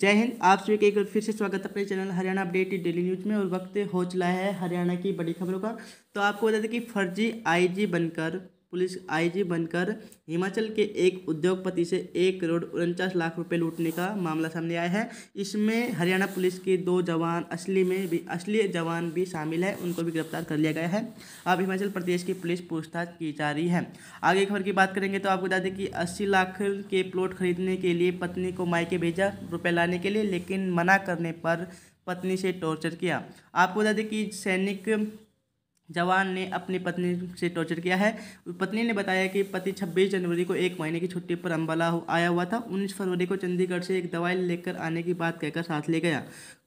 जय हिंद आप सभी का एक बार फिर से स्वागत अपने channel Haryana updated daily news में और वक्त हो चला है हरियाणा की बड़ी खबरों का तो आपको बता दें कि फर्जी आईजी बनकर पुलिस आईजी बनकर हिमाचल के एक उद्योगपति से एक करोड़ उनचास लाख रुपए लूटने का मामला सामने आया है इसमें हरियाणा पुलिस के दो जवान असली में भी असली जवान भी शामिल है उनको भी गिरफ्तार कर लिया गया है अब हिमाचल प्रदेश की पुलिस पूछताछ की जा रही है आगे खबर की बात करेंगे तो आपको बता दें कि अस्सी लाख के प्लॉट खरीदने के लिए पत्नी को मायके भेजा रुपये लाने के लिए लेकिन मना करने पर पत्नी से टॉर्चर किया आपको बता दें कि सैनिक जवान ने अपनी पत्नी से टॉर्चर किया है पत्नी ने बताया कि पति 26 जनवरी को एक महीने की छुट्टी पर अम्बाला आया हुआ था 19 फरवरी को चंडीगढ़ से एक दवाई लेकर आने की बात कहकर साथ ले गया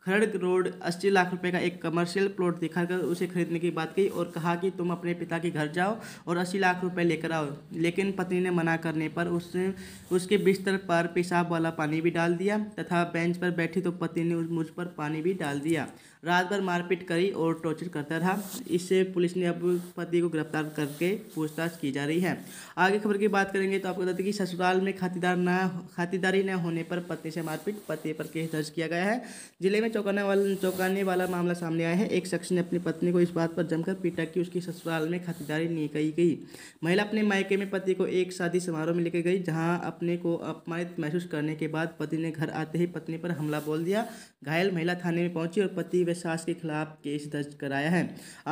खरड़ रोड अस्सी लाख रुपए का एक कमर्शियल प्लॉट दिखाकर उसे खरीदने की बात की और कहा कि तुम अपने पिता के घर जाओ और अस्सी लाख रुपए लेकर आओ लेकिन पत्नी ने मना करने पर उसने उसके बिस्तर पर पेशाब वाला पानी भी डाल दिया तथा बेंच पर बैठी तो पति ने मुझ पर पानी भी डाल दिया रात भर मारपीट करी और टॉर्चर करता रहा इससे पुलिस ने अब पति को गिरफ्तार करके पूछताछ की जा रही है आगे खबर की बात करेंगे तो आपको बता दें कि ससुराल में खातिदार न खातिदारी न होने पर पत्नी से मारपीट पति पर केस दर्ज किया गया है जिले में चौंकाने वाला चौंकाने वाला मामला सामने आया है एक शख्स ने अपनी पत्नी को इस बात पर जमकर पीटा कि उसकी ससुराल में खातिरदारी नहीं कही गई महिला अपने मायके में पति को एक शादी समारोह में लेकर गई जहां अपने को अपमानित महसूस करने के बाद पति ने घर आते ही पत्नी पर हमला बोल दिया घायल महिला थाने में पहुंची और पति व सास के खिलाफ केस दर्ज कराया है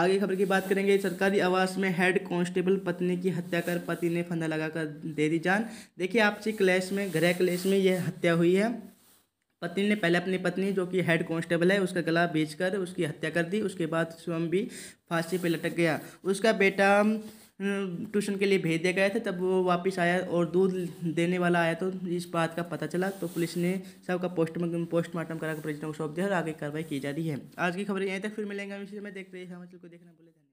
आगे खबर की बात करेंगे सरकारी आवास में हेड कॉन्स्टेबल पत्नी की हत्या कर पति ने फंदा लगाकर दे दी जान देखिए आपसी क्लेश में गृह क्लेश में यह हत्या हुई है पत्नी ने पहले अपनी पत्नी जो कि हेड कांस्टेबल है उसका गला बेचकर उसकी हत्या कर दी उसके बाद स्वयं भी फांसी पर लटक गया उसका बेटा ट्यूशन के लिए भेज दिया गया था तब वो वापस आया और दूध देने वाला आया तो इस बात का पता चला तो पुलिस ने सबका पोस्टमार्टम पोस्टमार्टम कराकर परिजनों को सौंप दिया और आगे कार्रवाई की जा रही है आज की खबर यहीं तक फिर मिलेंगे इसी समय देखते हैं हमारे को देखना भूलेगा